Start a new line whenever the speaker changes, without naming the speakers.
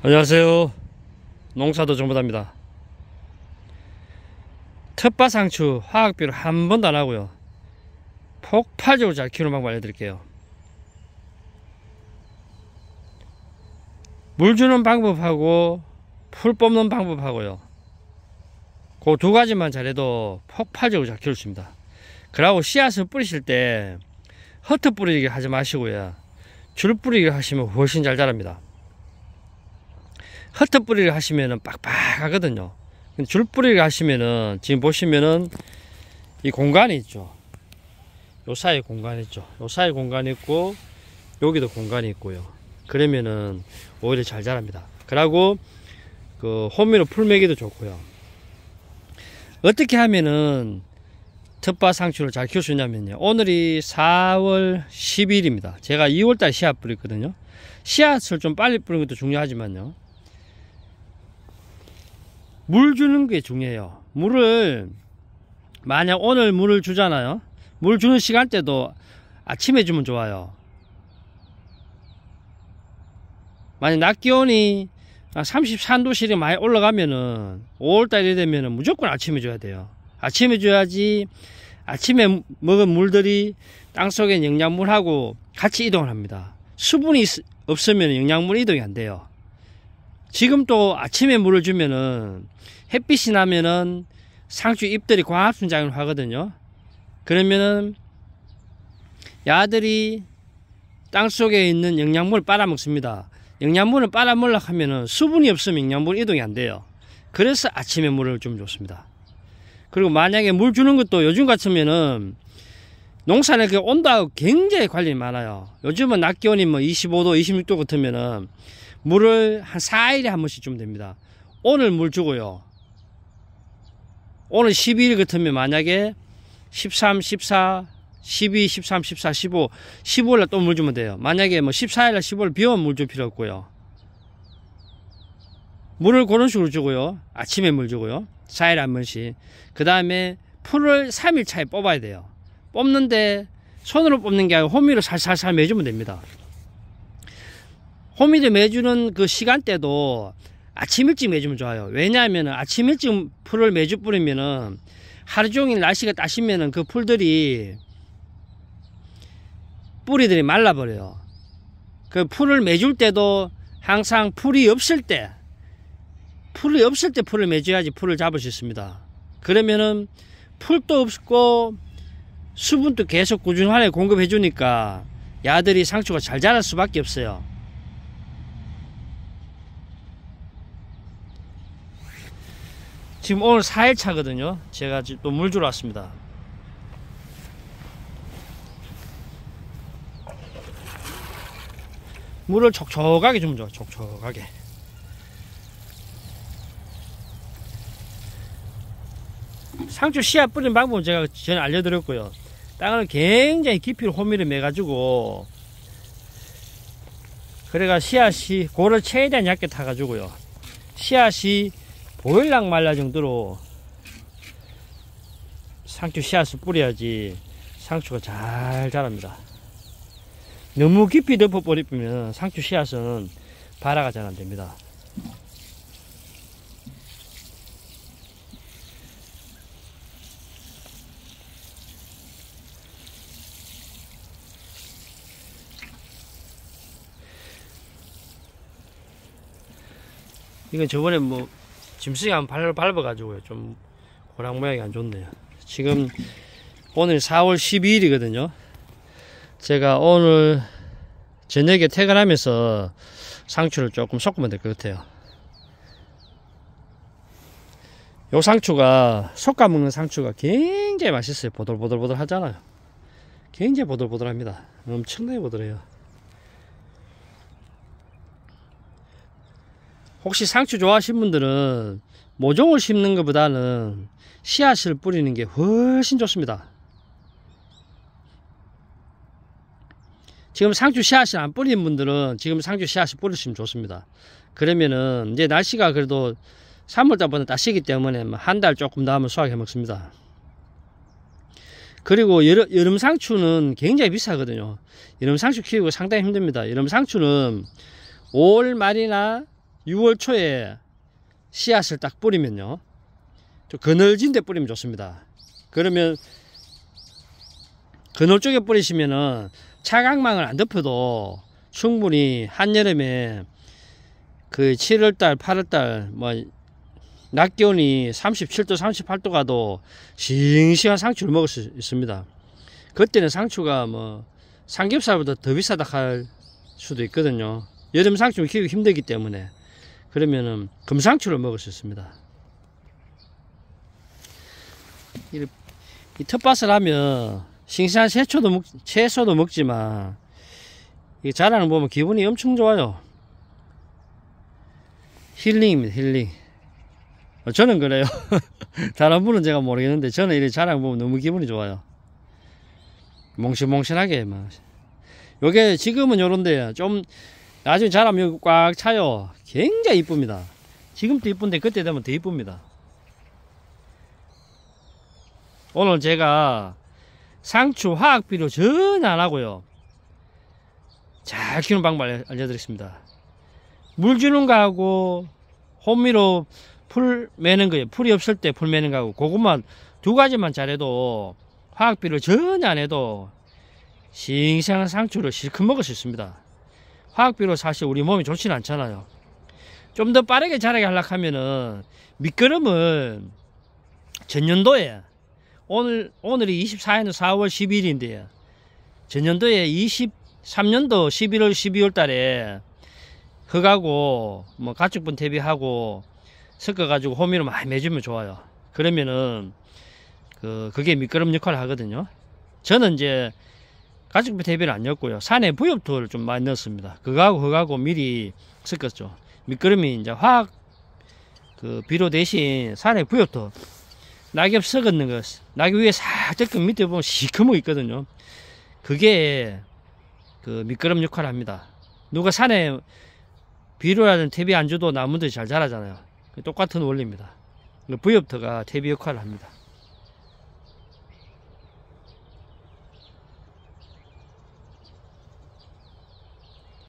안녕하세요 농사도 전부다입니다 텃밭 상추 화학비를한 번도 안하고요 폭발적으로 잘 키우는 방법 알려드릴게요 물 주는 방법하고 풀 뽑는 방법하고요 그 두 가지만 잘해도 폭발적으로 잘 키울 수 있습니다 그러고 씨앗을 뿌리실 때 허트 뿌리기 하지 마시고요 줄 뿌리기 하시면 훨씬 잘 자랍니다 흩어 뿌리를 하시면은 빡빡하거든요. 근데 줄 뿌리를 하시면은 지금 보시면은 이 공간이 있죠. 요 사이 공간 있죠. 요 사이 공간 있고 여기도 공간이 있고요. 그러면은 오히려 잘 자랍니다. 그리고 그 호미로 풀매기도 좋고요. 어떻게 하면은 텃밭 상추를 잘 키울 수 있냐면요. 오늘이 4월 10일입니다. 제가 2월달 씨앗 뿌렸거든요. 씨앗을 좀 빨리 뿌리는 것도 중요하지만요. 물 주는 게 중요해요 물을 만약 오늘 물을 주잖아요 물 주는 시간대도 아침에 주면 좋아요 만약 낮 기온이 33도씨이 많이 올라가면은 5월달이 되면은 무조건 아침에 줘야 돼요 아침에 줘야지 아침에 먹은 물들이 땅속에 영양물하고 같이 이동을 합니다 수분이 없으면 영양분 이동이 안 돼요 지금 또 아침에 물을 주면은 햇빛이 나면은 상추 잎들이 과합순장을 하거든요 그러면은 야들이 땅속에 있는 영양분을 빨아먹습니다 영양분을 빨아먹으려 하면은 수분이 없으면 영양분 이동이 안 돼요 그래서 아침에 물을 좀 줬습니다 그리고 만약에 물 주는 것도 요즘 같으면은 농사에그 온도하고 굉장히 관리 많아요 요즘은 낮 기온이 뭐 25도 26도 같으면은 물을 한 4일에 한 번씩 주면 됩니다. 오늘 물 주고요. 오늘 12일 같으면 만약에 13, 14, 12, 13, 14, 15, 15일날 또 물 주면 돼요. 만약에 뭐 14일날 15일 비오면 물줄 필요 없고요. 물을 그런 식으로 주고요. 아침에 물 주고요. 4일 한 번씩. 그 다음에 풀을 3일 차에 뽑아야 돼요. 뽑는데 손으로 뽑는 게 아니고 호미로 살살살 매주면 됩니다. 호미를 매주는 그 시간대도 아침 일찍 매주면 좋아요 왜냐하면 아침 일찍 풀을 매주 뿌리면은 하루 종일 날씨가 따시면은 그 풀들이 뿌리들이 말라버려요 그 풀을 매줄 때도 항상 풀이 없을 때 풀이 없을 때 풀을 매줘야지 풀을 잡을 수 있습니다 그러면은 풀도 없고 수분도 계속 꾸준하게 공급해 주니까 야들이 상추가 잘 자랄 수밖에 없어요 지금 오늘 4일차거든요 제가 또물 주러 왔습니다 물을 촉촉하게 주면 좋아 촉촉하게 상추 씨앗 뿌리는 방법은 제가 전에 알려드렸고요 땅을 굉장히 깊이로 호미를 매가지고 그래가 씨앗이 고를 최대한 얇게 타가지고요 씨앗이 보일락 말라 정도로 상추 씨앗을 뿌려야지 상추가 잘 자랍니다. 너무 깊이 덮어버리면 상추 씨앗은 발화가 잘 안됩니다. 이건 저번에 뭐 짐승이 한 발, 밟아가지고요. 좀 고랑 모양이 안 좋네요. 지금 오늘 4월 12일이거든요. 제가 오늘 저녁에 퇴근하면서 상추를 조금 섞으면 될 것 같아요. 요 상추가 속가 먹는 상추가 굉장히 맛있어요. 보들보들보들 하잖아요. 굉장히 보들보들합니다. 엄청나게 보들해요. 혹시 상추 좋아하시는 분들은 모종을 심는 것보다는 씨앗을 뿌리는 게 훨씬 좋습니다. 지금 상추 씨앗을 안 뿌리는 분들은 지금 상추 씨앗을 뿌리시면 좋습니다. 그러면은 이제 날씨가 그래도 3월달보다 따시기 때문에 뭐 한달 조금 더하면 수확해 먹습니다. 그리고 여름, 여름 상추는 굉장히 비싸거든요. 여름 상추 키우고 상당히 힘듭니다. 여름 상추는 5월 말이나 6월 초에 씨앗을 딱 뿌리면요 좀 그늘진 데 뿌리면 좋습니다 그러면 그늘 쪽에 뿌리시면은 차광망을 안 덮어도 충분히 한여름에 그 7월달 8월달 뭐 낮 기온이 37도 38도 가도 싱싱한 상추를 먹을 수 있습니다 그때는 상추가 뭐 삼겹살보다 더 비싸다 할 수도 있거든요 여름 상추는 키우기 힘들기 때문에 그러면은 금상추를 먹을 수 있습니다. 이, 이 텃밭을 하면 싱싱한 채소도, 먹, 채소도 먹지만 이 자라는 보면 기분이 엄청 좋아요. 힐링입니다. 힐링. 어, 저는 그래요. 다른 분은 제가 모르겠는데 저는 이렇게 자랑 보면 너무 기분이 좋아요. 몽실몽실하게 막. 요게 지금은 요런데 좀 나중에 자라면 꽉 차요 굉장히 이쁩니다 지금도 이쁜데 그때 되면 더 이쁩니다 오늘 제가 상추 화학비료 전혀 안하고요 잘 키우는 방법 알려드리겠습니다 물 주는 거하고 혼미로 풀 매는 거예요 풀이 없을 때 풀 매는 거하고 그것만 두 가지만 잘해도 화학비료 전혀 안 해도 싱싱한 상추를 실컷 먹을 수 있습니다 화학비로 사실 우리 몸이 좋진 않잖아요 좀 더 빠르게 자라게 하려고 하면은 밑끄름은 전년도에 오늘 오늘이 24년 4월 10일인데요 전년도에 23년도 11월 12월 달에 흙하고 뭐 가축분 대비하고 섞어 가지고 호미로 많이 맺으면 좋아요 그러면은 그 그게 밑끄름 역할을 하거든요 저는 이제 가정비 대비를 안넣고요 산에 부엽토를 좀 많이 넣었습니다. 그거하고 그거하고 미리 섞었죠. 밑끄름이 이제 화학 그 비료 대신 산에 부엽토 낙엽 썩었는 것, 낙엽 위에 살짝 그 밑에 보면 시커멓게 있거든요. 그게 그밑끄름 역할을 합니다. 누가 산에 비료라든 퇴비 안 줘도 나무들이 잘 자라잖아요. 똑같은 원리입니다. 그 부엽터가 퇴비 역할을 합니다.